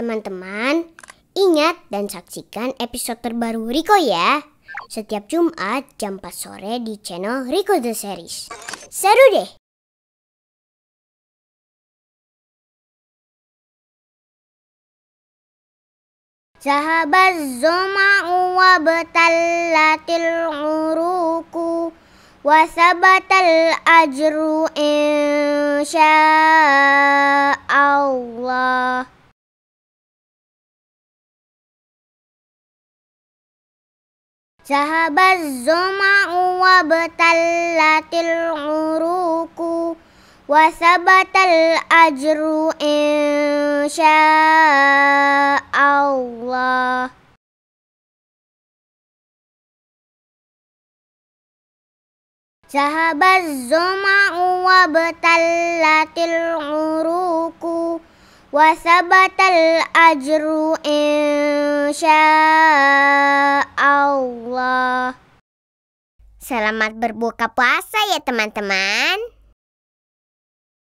Teman-teman, ingat dan saksikan episode terbaru Riko ya. Setiap Jumat jam 4 sore di channel Riko The Series. Seru deh! Sahabat Zoma wa betallatil uruku Wasabatal ajru insya'a ذهب الزمع وابتلت العروق وثبت الأجر إن شاء الله ذهب الزمع وابتلت العروق وثبت الأجر إن شاء الله Selamat berbuka puasa ya teman-teman.